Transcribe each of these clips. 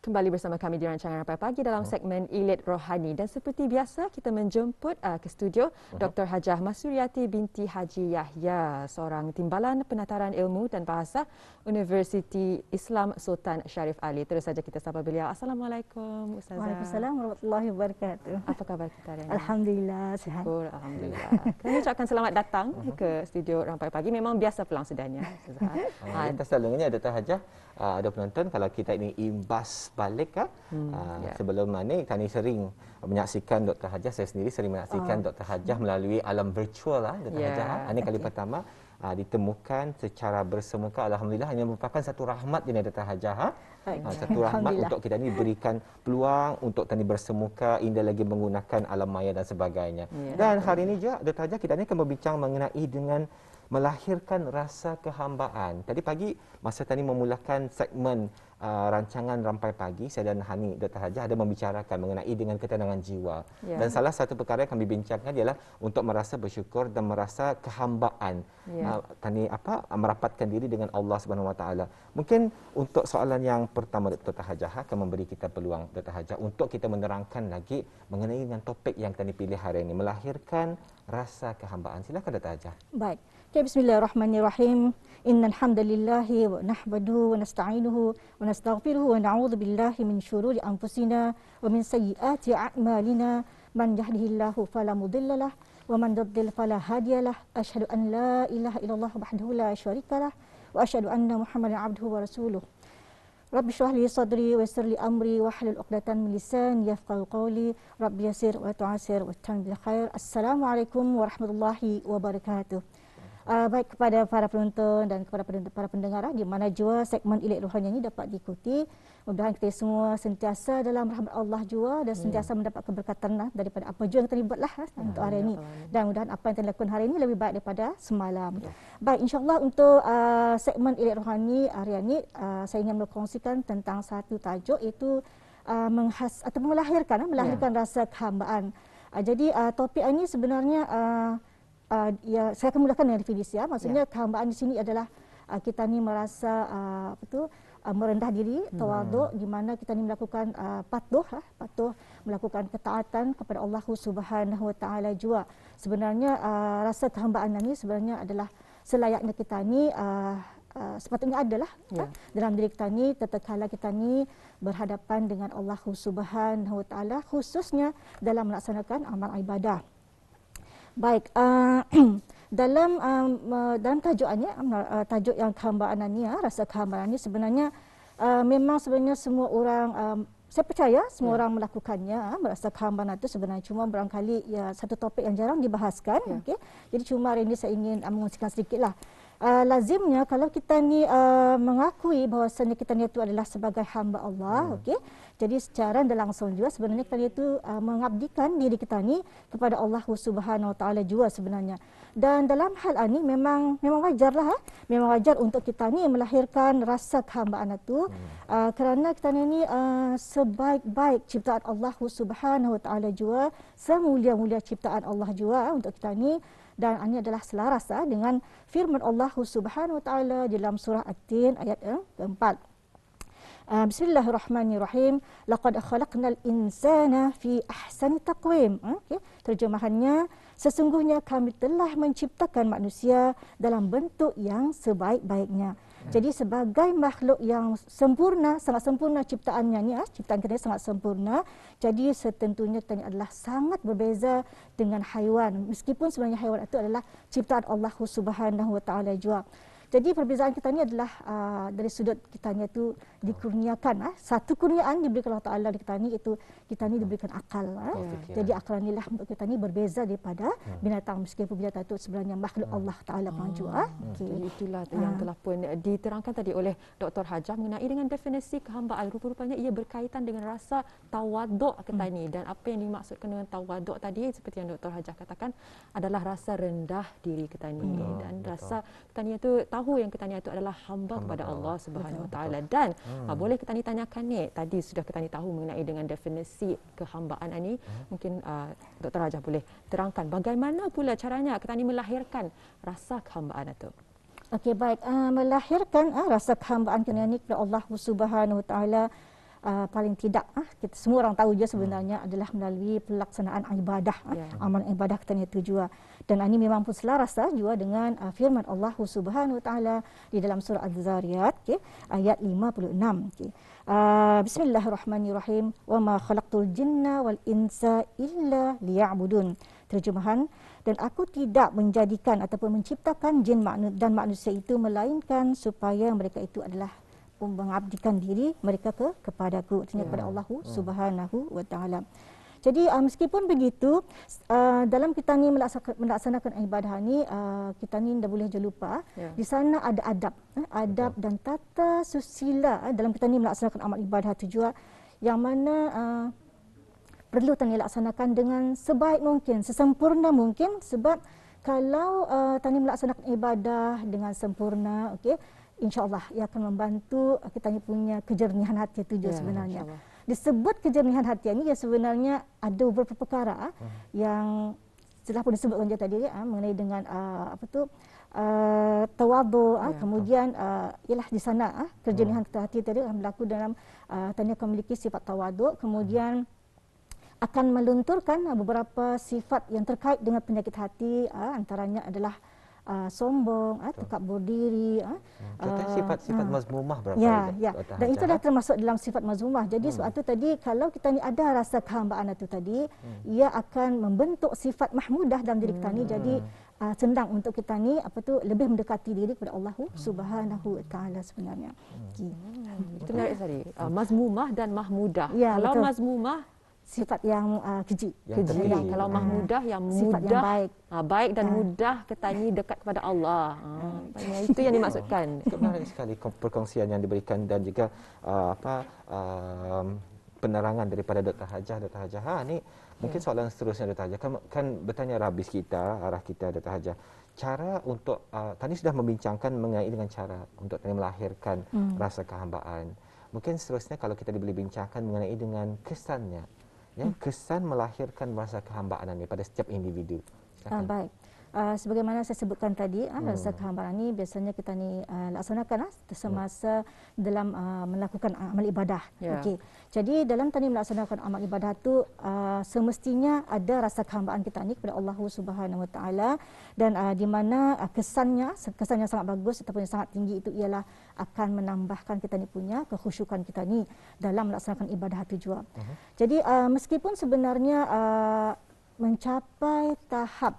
kembali bersama kami di rancangan Rapai Pagi dalam oh. segmen Ilit Rohani. Dan seperti biasa, kita menjemput uh, ke studio Dr. Hajah Masuriati binti Haji Yahya, seorang timbalan penataran ilmu dan bahasa Universiti Islam Sultan Sharif Ali. Terus saja kita sapa beliau. Assalamualaikum, Ustazah. Waalaikumsalam warahmatullahi wabarakatuh. Apa khabar kita hari Alhamdulillah, sihat. Syukur, Alhamdulillah. Kami ucapkan selamat datang ke studio Rampai Pagi. Memang biasa pulang sedangnya, Ustazah. Ah, kita selalu ada Dr. Hajah uh, ada penonton kalau kita ini imbas balik kan hmm, uh, ah, yeah. sebelum mana? kami sering menyaksikan Dr. Hajah saya sendiri sering menyaksikan oh. Dr. Hajah melalui alam virtual lah Dr. Yeah. Hajah ini kali ya, pertama uh, ditemukan secara bersemuka alhamdulillah hanya merupakan satu rahmat dengan Dr. Hajah ha? Okay. Satu rahmat untuk kita ni berikan peluang untuk tani bersemuka indah lagi menggunakan alam maya dan sebagainya. Yeah. Dan hari ini juga, Dr. Hajah kita ni akan berbincang mengenai dengan melahirkan rasa kehambaan. Tadi pagi masa tadi memulakan segmen uh, rancangan Rampai Pagi, saya dan Hani Dr. Hajah ada membicarakan mengenai dengan ketenangan jiwa. Yeah. Dan salah satu perkara yang kami bincangkan ialah untuk merasa bersyukur dan merasa kehambaan. Yeah. Ya. Uh, kami apa ah, merapatkan diri dengan Allah Subhanahu Wa Taala. Mungkin untuk soalan yang pertama Dr. Hajah akan memberi kita peluang Dr. Hajah untuk kita menerangkan lagi mengenai dengan topik yang kami pilih hari ini melahirkan rasa kehambaan. Silakan Dr. Hajah. Baik. Okay, Bismillahirrahmanirrahim. Innal hamdalillah wa nahmaduhu wa nasta'inuhu wa ونستغفره ونعوذ بالله من شرور أنفسنا ومن سيئات أعمالنا من يهده الله فلا مضل له ومن يضلل فلا هادي له أشهد أن لا إله إلا الله وحده لا شريك له وأشهد أن محمدا عبده ورسوله رب اشرح لي صدري ويسر لي امري واحلل عقدة من لساني يفقهوا قولي رب يسر وتعسر واتمم بالخير السلام عليكم ورحمه الله وبركاته Uh, baik kepada para penonton dan kepada para pendengar ah, di mana jua segmen Ilik Rohani ini dapat diikuti. Mudah-mudahan kita semua sentiasa dalam rahmat Allah jua dan ya. sentiasa mendapat keberkatan ah, daripada apa jua yang kita buatlah ya, untuk hari ya, ini. Dan mudah-mudahan apa yang kita lakukan hari ini lebih baik daripada semalam. Ya. Baik, insyaAllah untuk uh, segmen Ilik Rohani hari ini uh, saya ingin berkongsikan tentang satu tajuk iaitu uh, menghas atau melahirkan, uh, melahirkan ya. rasa kehambaan. Uh, jadi uh, topik ini sebenarnya uh, uh, ya saya akan mulakan dengan definisi ya. Maksudnya yeah. kehambaan di sini adalah uh, kita ni merasa uh, apa tu uh, merendah diri, tawaduk hmm. di mana kita ni melakukan uh, patuh lah, patuh melakukan ketaatan kepada Allah Subhanahu Wa Taala jua. Sebenarnya uh, rasa kehambaan ini sebenarnya adalah selayaknya kita ni uh, Uh, sepatutnya adalah yeah. kan? Ya. dalam diri kita ni tatkala kita ni berhadapan dengan Allah Subhanahu Wa Taala khususnya dalam melaksanakan amal ibadah. Baik, uh, dalam um, dalam tajuknya uh, tajuk yang kehambaan ni uh, rasa kehambaan ni sebenarnya uh, memang sebenarnya semua orang um, saya percaya semua yeah. orang melakukannya merasa uh, kehambaan itu sebenarnya cuma barangkali ya satu topik yang jarang dibahaskan yeah. okey jadi cuma hari ini saya ingin uh, mengusikkan sedikitlah uh, lazimnya kalau kita ni uh, mengakui bahawasanya kita ni itu adalah sebagai hamba Allah, hmm. okey. Jadi secara dan langsung juga sebenarnya kita ni itu uh, ah, mengabdikan diri kita ni kepada Allah Subhanahu Wa Taala juga sebenarnya. Dan dalam hal ini memang memang wajarlah, ha? memang wajar untuk kita ni melahirkan rasa kehambaan itu hmm. uh, kerana kita ni uh, sebaik-baik ciptaan Allah Subhanahu Wa Taala juga, semulia-mulia ciptaan Allah juga eh, untuk kita ni dan ini adalah selaras dengan firman Allah Subhanahu Wa Taala dalam surah At-Tin ayat keempat. بسم الله الرحمن الرحيم لقد خلقنا الإنسان في أحسن تقويم okay. terjemahannya sesungguhnya kami telah menciptakan manusia dalam bentuk yang sebaik-baiknya hmm. jadi sebagai makhluk yang sempurna, sangat sempurna ciptaannya ni, ah, ciptaan kita sangat sempurna. Jadi setentunya tanya adalah sangat berbeza dengan haiwan. Meskipun sebenarnya haiwan itu adalah ciptaan Allah Subhanahu Wa Taala juga. Jadi perbezaan kita ni adalah uh, dari sudut kita ni tu dikurniakan eh. satu kurniaan diberikan Allah Taala kita ni itu kita ni diberikan akal eh. jadi akal lah untuk kita ni berbeza daripada ya. binatang meskipun binatang itu sebenarnya makhluk Allah Taala maju eh. Ah. okay. jadi itulah yang telah pun diterangkan tadi oleh Dr Hajah mengenai dengan definisi kehambaan rupanya ia berkaitan dengan rasa tawaduk kita hmm. ni dan apa yang dimaksudkan dengan tawaduk tadi seperti yang Dr Hajah katakan adalah rasa rendah diri kita ni dan betul. rasa kita ni itu tahu yang kita ni itu adalah hamba kepada Allah Subhanahu Wa Taala dan Ha. Boleh kita ni tanyakan ni tadi sudah kita ni tahu mengenai dengan definisi kehambaan ini ha. Hmm. mungkin uh, ah, Dr. Rajah boleh terangkan bagaimana pula caranya kita ni melahirkan rasa kehambaan itu. Okey baik uh, melahirkan uh, rasa kehambaan kena ni kepada Allah Subhanahu taala Uh, paling tidak ah uh, kita semua orang tahu je sebenarnya hmm. adalah melalui pelaksanaan ibadah yeah. Ya. amalan ibadah kita ni tujuan. Uh dan ini memang pun selaras juga dengan uh, firman Allah Subhanahu Wa Taala di dalam surah Az-Zariyat okay, ayat 56 okay. uh, bismillahirrahmanirrahim wa ma khalaqtul jinna wal insa illa liya'budun terjemahan dan aku tidak menjadikan ataupun menciptakan jin dan manusia itu melainkan supaya mereka itu adalah mengabdikan diri mereka ke kepadaku ternyata kepada Allah ya. Subhanahu wa taala jadi uh, meskipun begitu uh, dalam kita ni melaksanakan, ibadah ni uh, kita ni tidak boleh jelupa yeah. di sana ada adab, eh, adab Betul. dan tata susila eh, dalam kita ni melaksanakan amal ibadah tu juga yang mana uh, perlu tani laksanakan dengan sebaik mungkin, sesempurna mungkin sebab kalau uh, tani melaksanakan ibadah dengan sempurna, okay insyaallah ia akan membantu kita punya kejernihan hati itu juga yeah, sebenarnya. InsyaAllah disebut kejernihan hati ini yang sebenarnya ada beberapa perkara hmm. yang telah pun disebutkan juga tadi ya, mengenai dengan uh, apa tu Uh, tawadu, ya, ah, kemudian uh, ialah di sana ah, kerjanihan oh. Ya. hati tadi akan berlaku dalam uh, tanya akan memiliki sifat tawadu, kemudian hmm. akan melunturkan uh, beberapa sifat yang terkait dengan penyakit hati, uh, antaranya adalah uh, sombong, ah, uh, tekap berdiri. Uh, Sifat-sifat uh, mazmumah berapa? Ya, ya. dan itu dah eh? termasuk dalam sifat mazmumah. Jadi hmm. sebab itu tadi kalau kita ni ada rasa kehambaan itu tadi, hmm. ia akan membentuk sifat mahmudah dalam diri kita ni. Hmm. Jadi uh, senang untuk kita ni apa tu lebih mendekati diri kepada Allah hmm. Subhanahu wa taala sebenarnya. Hmm. Okay. Hmm. Itu menarik sekali. Uh, mazmumah dan mahmudah. Ya, kalau betul. mazmumah sifat yang uh, keji. Yang keji. keji. Yang kalau hmm. mudah, yang sifat mudah. Yang baik. Uh, baik dan uh. mudah ketani dekat kepada Allah. Uh, itu yang dimaksudkan. Kemarin sekali perkongsian yang diberikan dan juga uh, apa um, penerangan daripada Dr. Hajah. Dr. Hajah, ha, ini mungkin ya. soalan seterusnya Dr. Hajah. Kan, kan bertanya rabis kita, arah kita Dr. Hajah. Cara untuk, uh, tadi sudah membincangkan mengenai dengan cara untuk tadi melahirkan hmm. rasa kehambaan. Mungkin seterusnya kalau kita boleh bincangkan mengenai dengan kesannya ya, kesan melahirkan bahasa kehambaan ini pada setiap individu. Ah, baik uh, sebagaimana saya sebutkan tadi uh, hmm. rasa kehambaran ini biasanya kita ni uh, laksanakan uh, semasa hmm. dalam uh, melakukan amal ibadah yeah. okey jadi dalam tadi melaksanakan amal ibadah tu uh, semestinya ada rasa kehambaan kita ni kepada Allah Subhanahu Wa Taala dan uh, di mana uh, kesannya kesannya sangat bagus ataupun sangat tinggi itu ialah akan menambahkan kita ni punya kekhusyukan kita ni dalam melaksanakan ibadah itu juga. Uh-huh. Jadi uh, meskipun sebenarnya uh, mencapai tahap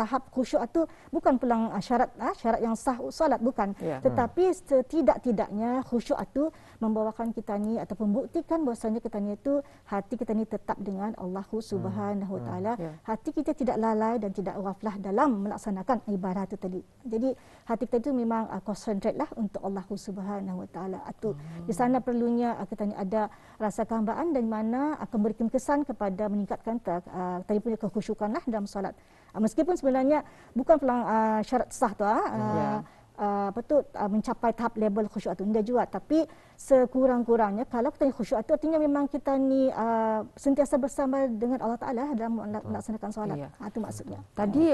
tahap khusyuk itu bukan pulang ah, syarat ah, syarat yang sah solat bukan yeah. tetapi setidak-tidaknya khusyuk itu membawakan kita ni atau buktikan bahasanya kita ni itu hati kita ni tetap dengan Allah hmm. Subhanahu hmm. taala. Hmm. Ya. Hati kita tidak lalai dan tidak waflah dalam melaksanakan ibadah itu tadi. Jadi hati kita itu memang uh, concentrate lah untuk Allah Subhanahu taala. Atau hmm. di sana perlunya uh, kita ni ada rasa kehambaan dan mana ah, akan memberikan kesan kepada meningkatkan uh, tadi punya kekhusyukan lah dalam solat. Uh, meskipun sebenarnya bukan pelang uh, syarat sah tu uh, yeah. Ya. Ah, apa tu ah, mencapai tahap level khusyuk tu tidak juga tapi sekurang-kurangnya kalau kita khusyuk tu artinya memang kita ni uh, sentiasa bersama dengan Allah Taala dalam melaksanakan solat ya. itu maksudnya tadi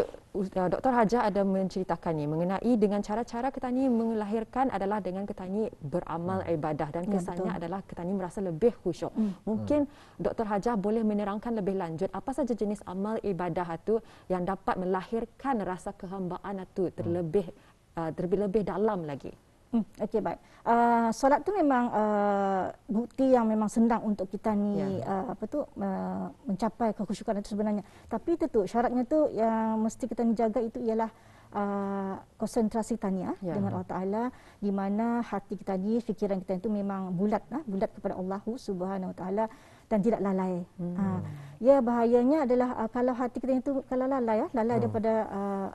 Doktor Haja ada menceritakan ni mengenai dengan cara-cara kita ni melahirkan adalah dengan kita ni beramal hmm. ibadah dan ya, kesannya ya, adalah kita ni merasa lebih khusyuk hmm. mungkin Doktor Haja boleh menerangkan lebih lanjut apa saja jenis amal ibadah itu yang dapat melahirkan rasa kehambaan itu terlebih hmm terlebih-lebih uh, dalam lagi. Hmm, Okey baik. Uh, solat tu memang uh, bukti yang memang senang untuk kita ni ya. uh, apa tu uh, mencapai kekhusyukan itu sebenarnya. Tapi itu tu syaratnya tu yang mesti kita menjaga itu ialah uh, konsentrasi tania ya. dengan Allah Taala di mana hati kita ni fikiran kita itu memang bulat uh, bulat kepada Allah Subhanahu Wa Taala dan tidak lalai. Hmm. Uh, ya bahayanya adalah uh, kalau hati kita itu kalau lalai ya lalai hmm. daripada uh,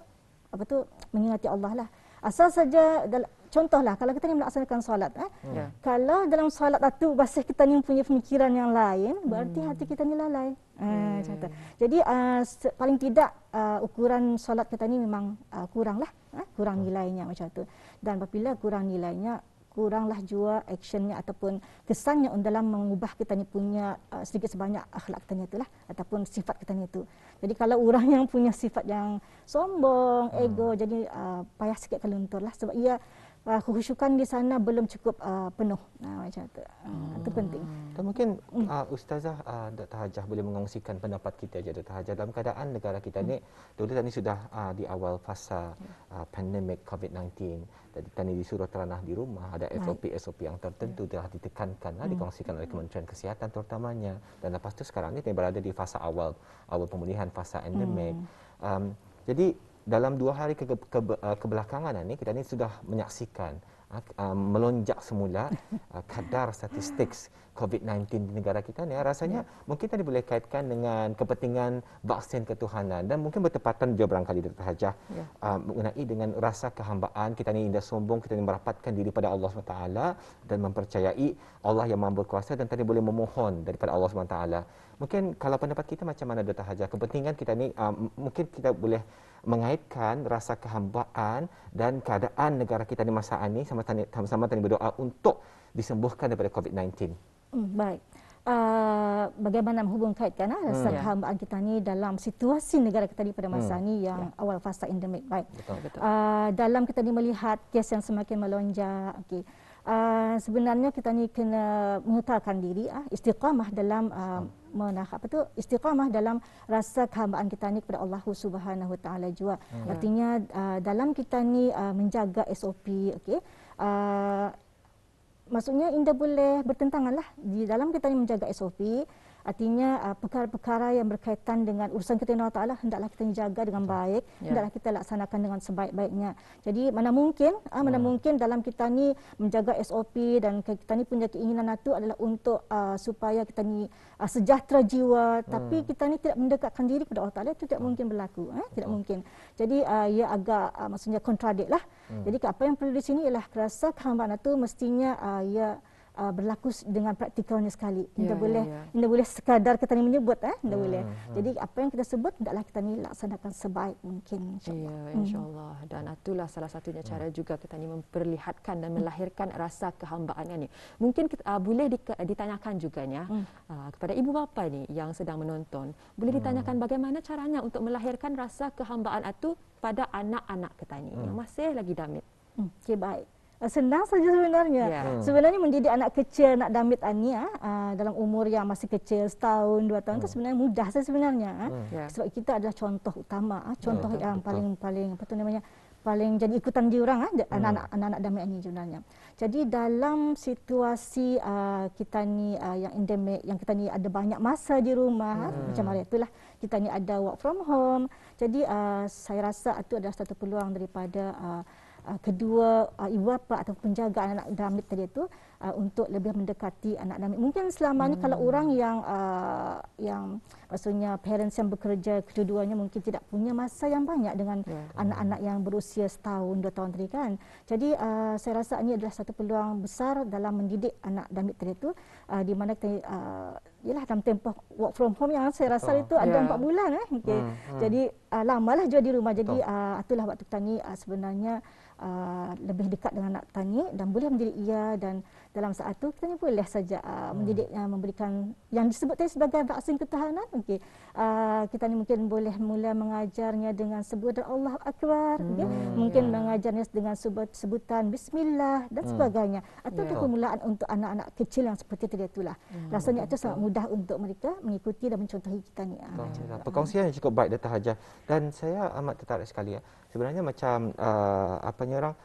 apa tu mengingati Allah lah. Asal saja contohlah kalau kita ni melaksanakan solat eh. Hmm. Yeah. Kalau dalam solat itu bahasa kita ni punya pemikiran yang lain, berarti hmm. hati kita ni lalai. Eh, hmm. Jadi uh, paling tidak uh, ukuran solat kita ni memang uh, kuranglah, eh, kurang hmm. nilainya macam tu. Dan apabila kurang nilainya, kuranglah jua actionnya ataupun kesannya dalam mengubah kita ni punya uh, sedikit sebanyak akhlak kita ni itulah ataupun sifat kita ni itu. Jadi kalau orang yang punya sifat yang sombong, hmm. ego, jadi uh, payah sikit kelunturlah sebab ia uh, kehusukan di sana belum cukup uh, penuh Nah, macam tu. Ah, hmm. Itu penting. Dan mungkin uh, ustazah uh, Dr. Hajah boleh mengongsikan pendapat kita aja Dr. Hajah dalam keadaan negara kita hmm. ni dulu tadi sudah uh, di awal fasa uh, pandemik COVID-19 dan tadi disuruh teranah di rumah ada SOP SOP yang tertentu ya. telah ditekankan lah, hmm. dikongsikan oleh hmm. Kementerian Kesihatan terutamanya dan lepas tu sekarang ni berada di fasa awal awal pemulihan fasa endemik. Hmm. Um, jadi dalam dua hari ke, ke, ke, eh, kebelakangan ini kita ini sudah menyaksikan uh, uh, melonjak semula uh, kadar statistik COVID-19 di negara kita ni rasanya yeah. mungkin tadi boleh kaitkan dengan kepentingan vaksin ketuhanan dan mungkin bertepatan juga barangkali Dr. Hajah yeah. Ya. uh, mengenai dengan rasa kehambaan kita ini indah sombong kita ini merapatkan diri pada Allah SWT dan mempercayai Allah yang mampu kuasa dan tadi boleh memohon daripada Allah SWT mungkin kalau pendapat kita macam mana Dr. Hajah kepentingan kita ni uh, mungkin kita boleh mengaitkan rasa kehambaan dan keadaan negara kita di masa ini sama-sama tadi berdoa untuk disembuhkan daripada COVID-19. Hmm, baik. Uh, bagaimana menghubung kaitkan uh, ah, rasa hmm, kehambaan yeah. kita ni dalam situasi negara kita ni pada masa hmm, ni yang yeah. awal fasa endemik. Baik. Betul, betul. Uh, dalam kita ni melihat kes yang semakin melonjak. Okay. Uh, sebenarnya kita ni kena mengutarkan diri uh, istiqamah dalam uh, menah apa tu istiqamah dalam rasa kehambaan kita ni kepada Allah Subhanahu Wa taala jua. Hmm. Artinya uh, dalam kita ni uh, menjaga SOP okey. Uh, maksudnya indah boleh bertentanganlah di dalam kita ni menjaga SOP Artinya uh, perkara-perkara yang berkaitan dengan urusan kita dengan Allah hendaklah kita jaga dengan baik, yeah. hendaklah kita laksanakan dengan sebaik-baiknya. Jadi mana mungkin, uh, hmm. mana ya. mungkin dalam kita ni menjaga SOP dan kita ni punya keinginan itu adalah untuk uh, supaya kita ni uh, sejahtera jiwa hmm. tapi kita ni tidak mendekatkan diri kepada Allah Ta'ala itu tidak mungkin berlaku. Eh? Tidak hmm. mungkin. Jadi uh, ia agak uh, maksudnya kontradik lah. Hmm. Jadi apa yang perlu di sini ialah kerasa kehambaan itu mestinya uh, ia uh, berlaku dengan praktikalnya sekali. Tidak yeah, ya, boleh yeah, yeah. boleh sekadar kita ni menyebut eh, tidak uh, boleh. Hmm. Jadi apa yang kita sebut hendaklah kita ni laksanakan sebaik mungkin Ya, Yeah, hmm. insya-Allah. Dan itulah salah satunya cara juga kita ni memperlihatkan dan melahirkan rasa kehambaan ni. Mungkin kita, uh, boleh di, ditanyakan juga ya uh, kepada ibu bapa ni yang sedang menonton, boleh ditanyakan bagaimana caranya untuk melahirkan rasa kehambaan itu pada anak-anak kita ni mm. yang masih lagi damit. Mm. Okey baik. Ah, senang saja sebenarnya. Yeah. Hmm. Sebenarnya menjadi anak kecil, anak damit ani ya, ah, dalam umur yang masih kecil setahun, dua tahun itu hmm. sebenarnya mudah saja sebenarnya. Ah. Hmm. Ha. Sebab kita adalah contoh utama, contoh hmm. yang paling-paling apa tu namanya paling jadi ikutan diorang ah anak-anak hmm. anak-anak sebenarnya. Jadi dalam situasi uh, kita ni uh, yang endemik yang kita ni ada banyak masa di rumah hmm. macam hari itulah kita ni ada work from home. Jadi uh, saya rasa itu adalah satu peluang daripada uh, uh, kedua uh, ibu bapa atau penjaga anak damit tadi itu uh, untuk lebih mendekati anak damit mungkin selama ini hmm. kalau orang yang uh, yang maksudnya parents yang bekerja kedua-duanya mungkin tidak punya masa yang banyak dengan yeah. Ya. anak-anak yang berusia setahun dua tahun tadi kan jadi uh, saya rasa ini adalah satu peluang besar dalam mendidik anak damit tadi itu uh, di mana kita uh, ialah dalam tempoh work from home yang saya rasa oh, itu ada yeah. Ya. 4 bulan eh okey hmm, hmm. jadi uh, lamalah juga di rumah jadi uh, itulah waktu tani uh, sebenarnya Uh, lebih dekat dengan anak tani dan boleh menjadi ia dan dalam saat itu kita boleh saja uh, hmm. mendidik uh, memberikan yang disebut tadi sebagai vaksin ketahanan okey uh, kita ni mungkin boleh mula mengajarnya dengan sebutan Allah akbar hmm. okay? mungkin yeah. mengajarnya dengan sebutan bismillah dan hmm. sebagainya atau yeah. permulaan untuk anak-anak kecil yang seperti tadi itulah hmm. rasanya itu sangat mudah untuk mereka mengikuti dan mencontohi kita ni ah hmm. perkongsian yang cukup baik dah tahajah dan saya amat tertarik sekali ya sebenarnya macam uh, apa ni orang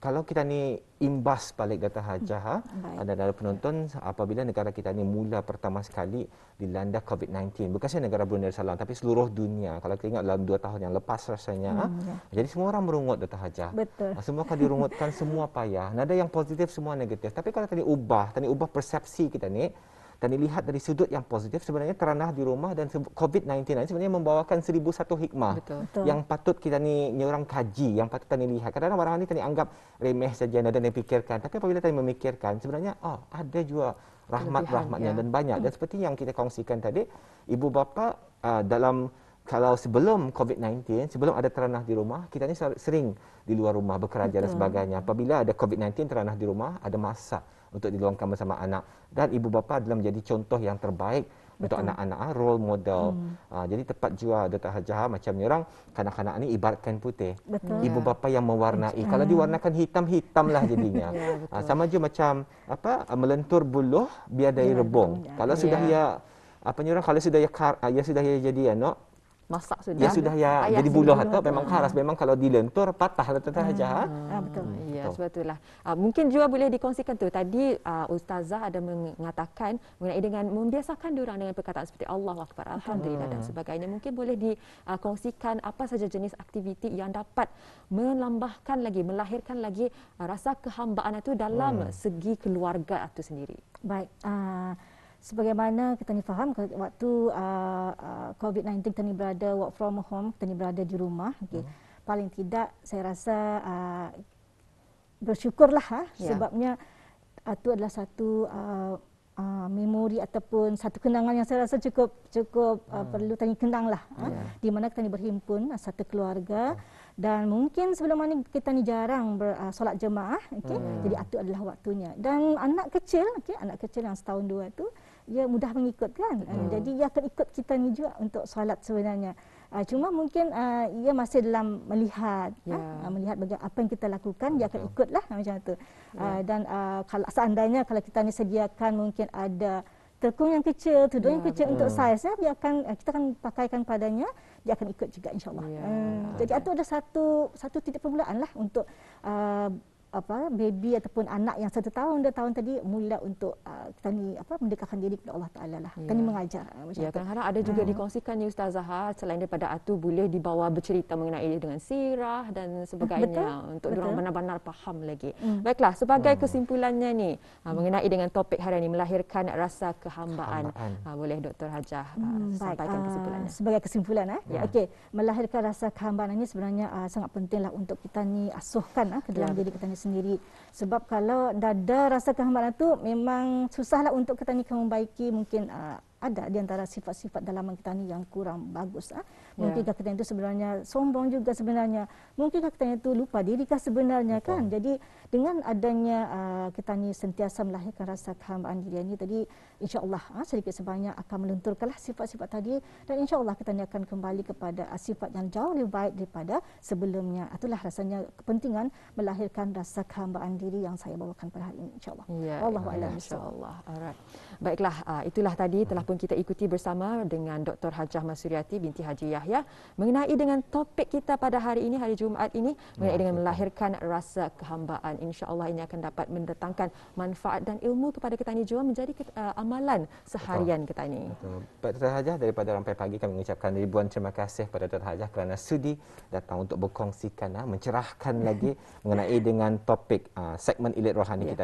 kalau kita ni imbas balik data hajah ha, hmm, ada dalam penonton apabila negara kita ni mula pertama sekali dilanda COVID-19 bukan saja negara Brunei Darussalam tapi seluruh dunia kalau kita ingat dalam dua tahun yang lepas rasanya ha, hmm, ya. jadi semua orang merungut data hajah betul ha, semua akan dirungutkan semua payah ada yang positif semua negatif tapi kalau tadi ubah tadi ubah persepsi kita ni dan dilihat dari sudut yang positif sebenarnya teranah di rumah dan COVID-19 ini sebenarnya membawakan seribu satu hikmah betul, betul. yang patut kita ni nyorang kaji yang patut kita ni lihat kadang-kadang orang ini kita ni anggap remeh saja dan tidak fikirkan tapi apabila kita memikirkan sebenarnya oh ada juga rahmat-rahmatnya ya. dan banyak dan hmm. seperti yang kita kongsikan tadi ibu bapa uh, dalam kalau sebelum COVID-19, sebelum ada teranah di rumah, kita ni sering di luar rumah bekerja Betul. dan sebagainya. Apabila ada COVID-19 teranah di rumah, ada masa untuk diluangkan bersama anak dan ibu bapa adalah menjadi contoh yang terbaik Betul. untuk anak-anak ah, role model. Hmm. Uh, jadi tepat jua Dr. Hajah macam ni orang kanak-kanak ni ibaratkan putih. Betul. Ibu bapa yang mewarnai. Hmm. Kalau diwarnakan hitam-hitamlah jadinya. ya, uh, sama je macam apa melentur buluh biadai ya, rebung. Ya. Kalau sudah ya, apa ni kalau sudah ya, kar, ya sudah ya jadi ya, no? masak sudah. Ya sudah ya. Ayah Jadi buluh itu memang keras. Memang kalau dilentur patah lah tetap saja. Ha? Hmm. Ha? Ah, betul. Hmm. Ya, sebab itulah. Uh, mungkin juga boleh dikongsikan tu. Tadi uh, Ustazah ada mengatakan mengenai dengan membiasakan diorang dengan perkataan seperti Allah Akbar, lah Alhamdulillah hmm. dan sebagainya. Mungkin boleh dikongsikan ah, apa saja jenis aktiviti yang dapat menambahkan lagi, melahirkan lagi uh, rasa kehambaan itu dalam hmm. segi keluarga itu sendiri. Baik. Uh, sebagaimana kita ni faham waktu uh, ah, ah, COVID-19 kita ni berada work from home, kita ni berada di rumah. Okay. Hmm. Paling tidak saya rasa uh, bersyukurlah ha, ya. sebabnya itu adalah satu uh, uh, memori ataupun satu kenangan yang saya rasa cukup cukup uh, hmm. perlu tanya kenang lah. Ha, yeah. Ya. Di mana kita ni berhimpun uh, satu keluarga. Hmm. Dan mungkin sebelum ini kita ni jarang ber, jemaah, okay? Hmm. Jadi itu adalah waktunya. Dan anak kecil, okay? Anak kecil yang setahun dua tu, ia mudah mengikut kan eh, hmm. jadi ia akan ikut kita ni juga untuk solat sebenarnya uh, cuma mungkin uh, ia masih dalam melihat yeah. Ya. uh, ah, melihat bagaimana apa yang kita lakukan dia akan ikutlah macam tu yeah. Ya. dan uh, kalau seandainya kalau kita ni sediakan mungkin ada terkung yang kecil tudung yeah, yang ya, kecil betul. untuk saiz ya dia akan kita akan pakaikan padanya dia akan ikut juga insyaallah yeah. Hmm. uh, jadi itu ada satu satu titik permulaan lah untuk uh, apa baby ataupun anak yang satu tahun dua tahun tadi mula untuk uh, kita ni apa mendekatkan diri kepada Allah Taala lah. Ya. Kami mengajar uh, ya, tu. kadang ada juga hmm. dikongsikan ni ustazah selain daripada atu boleh dibawa bercerita mengenai dengan sirah dan sebagainya Betul. untuk orang benar-benar faham lagi. Hmm. Baiklah sebagai hmm. kesimpulannya ni uh, hmm. mengenai dengan topik hari ini melahirkan rasa kehambaan. kehambaan. Uh, boleh Dr. Hajah hmm. sampaikan Baik. kesimpulannya. Sebagai kesimpulan eh. Ya. Okey, melahirkan rasa kehambaan ini sebenarnya uh, sangat pentinglah untuk kita ni asuhkan uh, ke dalam ya. diri kita ni sendiri. Sebab kalau dada rasa kehambatan tu memang susahlah untuk kita ni membaiki mungkin uh, ada di antara sifat-sifat dalam kita ni yang kurang bagus. Ha? Mungkin yeah. kakitanya itu sebenarnya sombong juga sebenarnya. Mungkin kakitanya itu lupa diri Kita sebenarnya Betul. kan. Jadi dengan adanya uh, kita ni sentiasa melahirkan rasa kehambaan diri ini tadi insyaAllah ha, sedikit sebanyak akan melunturkanlah sifat-sifat tadi dan insyaAllah kita ni akan kembali kepada uh, sifat yang jauh lebih baik daripada sebelumnya. Itulah rasanya kepentingan melahirkan rasa kehambaan diri yang saya bawakan pada hari ini insyaAllah. Yeah, Allah yeah, Insya Alright. Baiklah, uh, itulah tadi telah ataupun kita ikuti bersama dengan Dr. Hajah Masuriati binti Haji Yahya mengenai dengan topik kita pada hari ini hari Jumaat ini mengenai dengan melahirkan rasa kehambaan. Insya-Allah ini akan dapat mendatangkan manfaat dan ilmu kepada kita ini jua menjadi uh, amalan seharian kita ini. Betul. Dr. Hajah daripada rampai pagi kami mengucapkan ribuan terima kasih kepada Dr. Hajah kerana sudi datang untuk berkongsikan ah, mencerahkan lagi mengenai dengan topik ah, segmen elit rohani ya.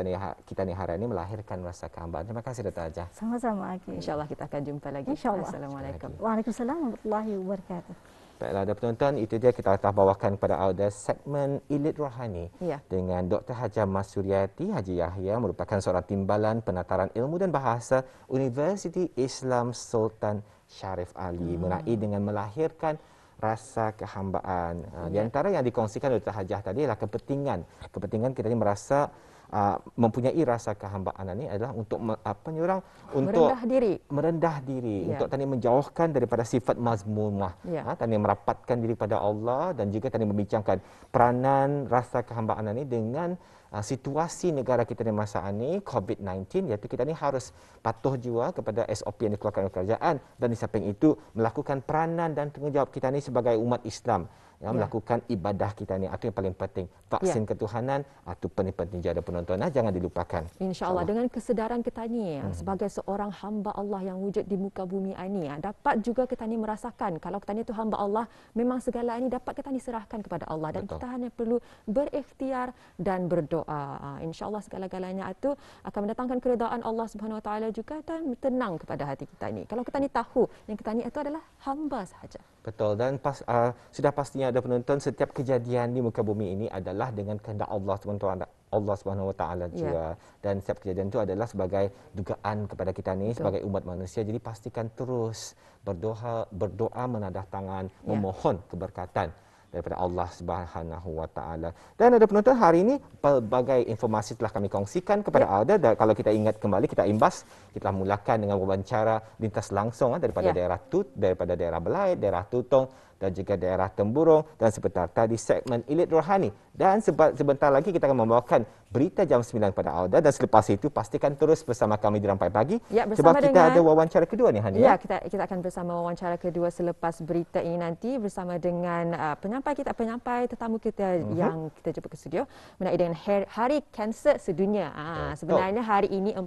kita ini ha, hari ini melahirkan rasa kehambaan. Terima kasih Dr. Hajah. Sama-sama. Okay. Insya-Allah kita akan jumpa lagi. InsyaAllah. Assalamualaikum. Waalaikumsalam warahmatullahi wabarakatuh. Baiklah, ada penonton, itu dia kita telah bawakan kepada anda segmen Elite Rohani ya. dengan Dr. Haji Masuryati Haji Yahya merupakan seorang timbalan penataran ilmu dan bahasa Universiti Islam Sultan Syarif Ali hmm. mengenai dengan melahirkan rasa kehambaan. Ya. Di antara yang dikongsikan oleh Dr. Haji tadi adalah kepentingan. Kepentingan kita ini merasa uh, mempunyai rasa kehambaan ini adalah untuk apa ni orang untuk merendah diri merendah diri ya. untuk tadi menjauhkan daripada sifat mazmumah ya. ha, ah, tadi merapatkan diri pada Allah dan juga tadi membincangkan peranan rasa kehambaan ini dengan uh, situasi negara kita di masa ini COVID-19 iaitu kita ni harus patuh jua kepada SOP yang dikeluarkan oleh kerajaan dan di samping itu melakukan peranan dan tanggungjawab kita ni sebagai umat Islam ya, ya. melakukan ibadah kita ni itu yang paling penting vaksin ya. ketuhanan itu paling penting jadi penonton nah, jangan dilupakan insyaallah Insya dengan kesedaran kita ni ya, hmm. sebagai seorang hamba Allah yang wujud di muka bumi ini ya, dapat juga kita ni merasakan kalau kita ni itu hamba Allah memang segala ini dapat kita ni serahkan kepada Allah dan Betul. kita hanya perlu berikhtiar dan berdoa ah, insyaallah segala-galanya itu akan mendatangkan keredaan Allah Subhanahu Wa Taala juga dan tenang kepada hati kita ni kalau kita ni tahu yang kita ni itu adalah hamba sahaja. Betul dan pas, uh, sudah pastinya ada penonton setiap kejadian di muka bumi ini adalah dengan kehendak Allah tuan-tuan Allah Subhanahu Wa ya. juga yeah. dan setiap kejadian itu adalah sebagai dugaan kepada kita ni sebagai umat manusia jadi pastikan terus berdoa berdoa menadah tangan yeah. memohon keberkatan daripada Allah Subhanahu Wa Taala. Dan ada penonton hari ini pelbagai informasi telah kami kongsikan kepada ya. anda. Kalau kita ingat kembali kita imbas kita telah mulakan dengan wawancara lintas langsung eh, daripada ya. daerah Tut, daripada daerah Belait, daerah Tutong dan juga daerah Temburong dan sebentar tadi segmen Elit Rohani. Dan sebentar lagi kita akan membawakan berita jam 9 pada alda dan selepas itu pastikan terus bersama kami di Rampai Pagi. Ya, sebab kita ada wawancara kedua ni Hani. Ya, ya, kita kita akan bersama wawancara kedua selepas berita ini nanti bersama dengan uh, penyampai kita, penyampai tetamu kita uh-huh. yang kita jumpa ke studio mengenai dengan Hari Kanser Sedunia. Uh, sebenarnya hari ini 4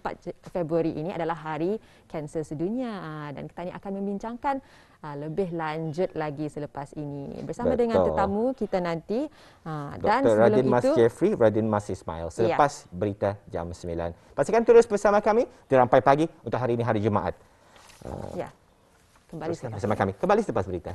Februari ini adalah Hari Kanser Sedunia ah, dan kita ini akan membincangkan Ah, lebih lanjut lagi selepas ini bersama Betul. dengan tetamu kita nanti ha, dan sebelum Radin Mas itu Jeffrey Radin Mas Ismail selepas ya. berita jam 9 pastikan terus bersama kami di rampai pagi untuk hari ini hari Jumaat ya kembali bersama kami kembali selepas berita